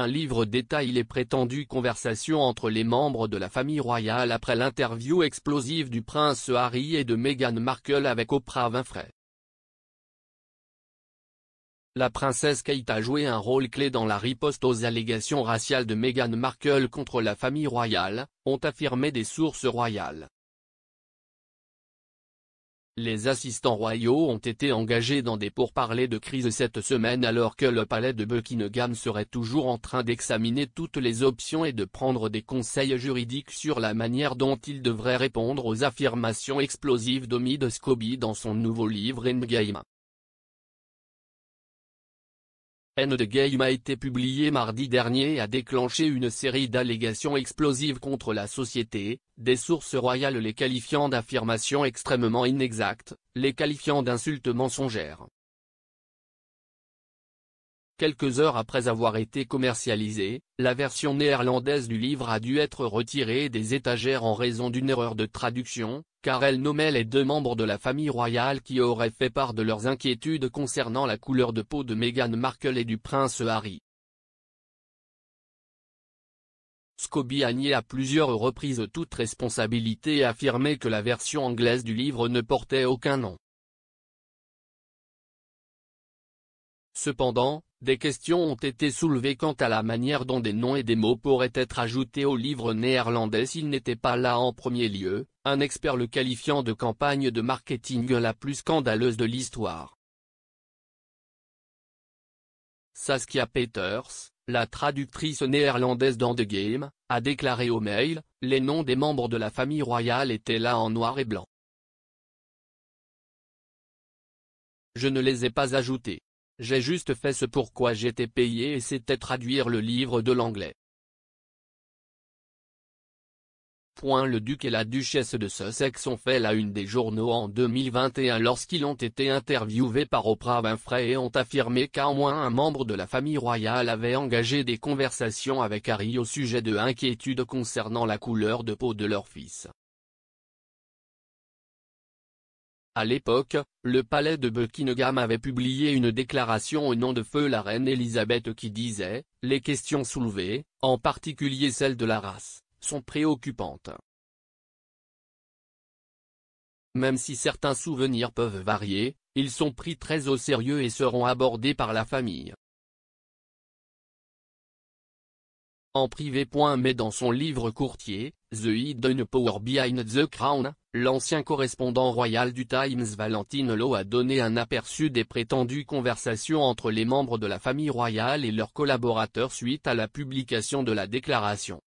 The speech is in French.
Un livre détaille les prétendues conversations entre les membres de la famille royale après l'interview explosive du prince Harry et de Meghan Markle avec Oprah Winfrey. La princesse Kate a joué un rôle clé dans la riposte aux allégations raciales de Meghan Markle contre la famille royale, ont affirmé des sources royales. Les assistants royaux ont été engagés dans des pourparlers de crise cette semaine alors que le palais de Buckingham serait toujours en train d'examiner toutes les options et de prendre des conseils juridiques sur la manière dont il devrait répondre aux affirmations explosives de Scobie dans son nouveau livre Endgame. de Game a été publié mardi dernier et a déclenché une série d'allégations explosives contre la société, des sources royales les qualifiant d'affirmations extrêmement inexactes, les qualifiant d'insultes mensongères. Quelques heures après avoir été commercialisée, la version néerlandaise du livre a dû être retirée des étagères en raison d'une erreur de traduction, car elle nommait les deux membres de la famille royale qui auraient fait part de leurs inquiétudes concernant la couleur de peau de Meghan Markle et du prince Harry. Scobie a nié à plusieurs reprises toute responsabilité et affirmé que la version anglaise du livre ne portait aucun nom. Cependant, des questions ont été soulevées quant à la manière dont des noms et des mots pourraient être ajoutés au livre néerlandais s'il n'était pas là en premier lieu, un expert le qualifiant de campagne de marketing la plus scandaleuse de l'histoire. Saskia Peters, la traductrice néerlandaise d'Endgame, a déclaré au mail, les noms des membres de la famille royale étaient là en noir et blanc. Je ne les ai pas ajoutés. J'ai juste fait ce pourquoi j'étais payé et c'était traduire le livre de l'anglais. Le duc et la duchesse de Sussex ont fait la une des journaux en 2021 lorsqu'ils ont été interviewés par Oprah Winfrey et ont affirmé qu'au moins un membre de la famille royale avait engagé des conversations avec Harry au sujet de inquiétudes concernant la couleur de peau de leur fils. À l'époque, le palais de Buckingham avait publié une déclaration au nom de feu la reine Elisabeth qui disait, les questions soulevées, en particulier celles de la race, sont préoccupantes. Même si certains souvenirs peuvent varier, ils sont pris très au sérieux et seront abordés par la famille. En privé. Mais dans son livre courtier, The Hidden Power Behind the Crown, L'ancien correspondant royal du Times Valentine Lowe a donné un aperçu des prétendues conversations entre les membres de la famille royale et leurs collaborateurs suite à la publication de la déclaration.